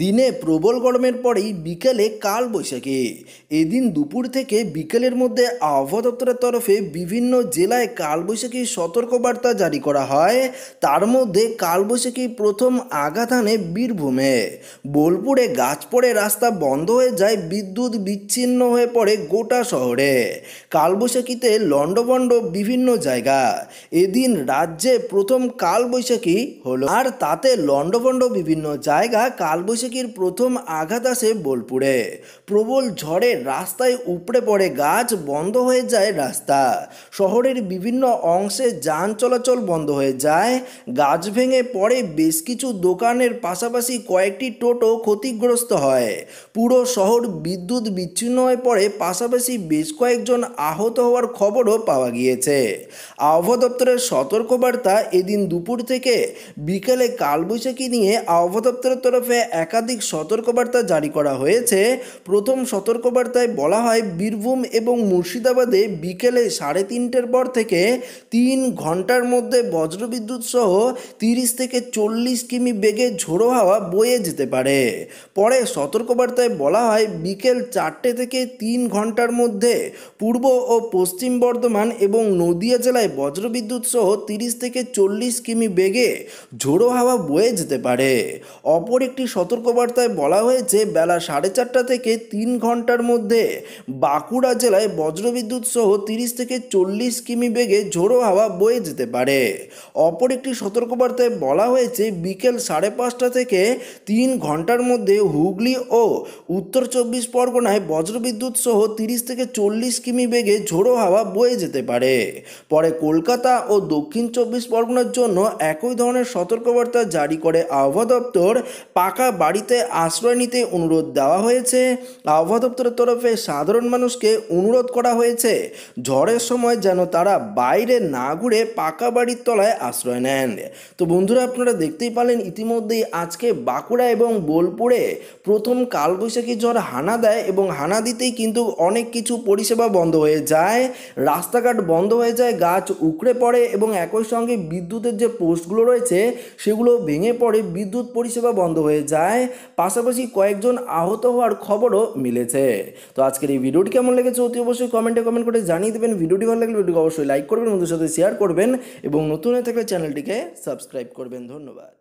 দিনে প্রবল গরমের পরেই বিকেলে কাল বৈশাখে এদিন দুপুর থেকে বিকেলের মধ্যে আবহাওয়া দপ্তরের তরফে বিভিন্ন জেলায় কালবৈশাখী সতর্কবার্তা জারি করা হয় তার মধ্যে কালবৈশাখী প্রথম আঘাত আনে বীরভূমে বোলপুরে গাছ পড়ে রাস্তা বন্ধ হয়ে যায় বিদ্যুৎ বিচ্ছিন্ন হয়ে পড়ে গোটা শহরে কালবৈশাখীতে লণ্ডভণ্ড বিভিন্ন জায়গা এদিন রাজ্যে প্রথম কালবৈশাখী হলো আর তাতে লণ্ডভণ্ড বিভিন্ন জায়গা কালবৈশাখী বার্ষিকীর প্রথম আঘাত আসে বোলপুরে প্রবল ঝড়ে রাস্তায় উপড়ে পড়ে গাছ বন্ধ হয়ে যায় রাস্তা শহরের বিভিন্ন অংশে যান চলাচল বন্ধ হয়ে যায় গাছ ভেঙে পড়ে বেশ কিছু দোকানের পাশাপাশি কয়েকটি টোটো ক্ষতিগ্রস্ত হয় পুরো শহর বিদ্যুৎ বিচ্ছিন্ন হয়ে পড়ে পাশাপাশি বেশ কয়েকজন আহত হওয়ার খবরও পাওয়া গিয়েছে আবহাওয়া দপ্তরের সতর্কবার্তা এদিন দুপুর থেকে বিকেলে কালবৈশাখী নিয়ে আবহাওয়া দপ্তরের তরফে একা একাধিক সতর্কবার্তা জারি করা হয়েছে প্রথম সতর্কবার্তায় বলা হয় বীরভূম এবং মুর্শিদাবাদে বিকেলে সাড়ে তিনটের পর থেকে তিন ঘন্টার মধ্যে বজ্রবিদ্যুৎ সহ তিরিশ থেকে চল্লিশ কিমি বেগে ঝোড়ো হাওয়া বয়ে যেতে পারে পরে সতর্কবার্তায় বলা হয় বিকেল চারটে থেকে তিন ঘন্টার মধ্যে পূর্ব ও পশ্চিম বর্ধমান এবং নদিয়া জেলায় বজ্রবিদ্যুৎ সহ তিরিশ থেকে চল্লিশ কিমি বেগে ঝোড়ো হাওয়া বয়ে যেতে পারে অপর একটি সতর্ক সতর্কবার্তায় বলা হয়েছে বেলা সাড়ে চারটা থেকে তিন ঘন্টার মধ্যে বাঁকুড়া জেলায় বজ্রবিদ্যুৎ সহ তিরিশ থেকে চল্লিশ কিমি বেগে ঝোড়ো হাওয়া বয়ে যেতে পারে অপর একটি সতর্কবার্তায় বলা হয়েছে বিকেল সাড়ে পাঁচটা থেকে তিন ঘন্টার মধ্যে হুগলি ও উত্তর চব্বিশ পরগনায় বজ্রবিদ্যুৎ সহ তিরিশ থেকে চল্লিশ কিমি বেগে ঝোড়ো হাওয়া বয়ে যেতে পারে পরে কলকাতা ও দক্ষিণ চব্বিশ পরগনার জন্য একই ধরনের সতর্কবার্তা জারি করে আবহাওয়া দপ্তর পাকা বাড়িতে আশ্রয় নিতে অনুরোধ দেওয়া হয়েছে আবহাওয়া দপ্তরের তরফে সাধারণ মানুষকে অনুরোধ করা হয়েছে ঝড়ের সময় যেন তারা বাইরে না ঘুরে পাকা বাড়ির তলায় আশ্রয় নেন তো বন্ধুরা আপনারা দেখতেই পালেন ইতিমধ্যেই আজকে বাঁকুড়া এবং বোলপুরে প্রথম কালবৈশাখী ঝড় হানা দেয় এবং হানা দিতেই কিন্তু অনেক কিছু পরিষেবা বন্ধ হয়ে যায় রাস্তাঘাট বন্ধ হয়ে যায় গাছ উকড়ে পড়ে এবং একই সঙ্গে বিদ্যুতের যে পোস্টগুলো রয়েছে সেগুলো ভেঙে পড়ে বিদ্যুৎ পরিষেবা বন্ধ হয়ে যায় যায় পাশাপাশি কয়েকজন আহত হওয়ার খবরও মিলেছে তো আজকের এই ভিডিওটি কেমন লেগেছে অতি অবশ্যই কমেন্টে কমেন্ট করে জানিয়ে দেবেন ভিডিওটি ভালো লাগলে ভিডিওটি অবশ্যই লাইক করবেন বন্ধুর সাথে শেয়ার করবেন এবং নতুন হয়ে থাকলে চ্যানেলটিকে সাবস্ক্রাইব করবেন ধন্যবাদ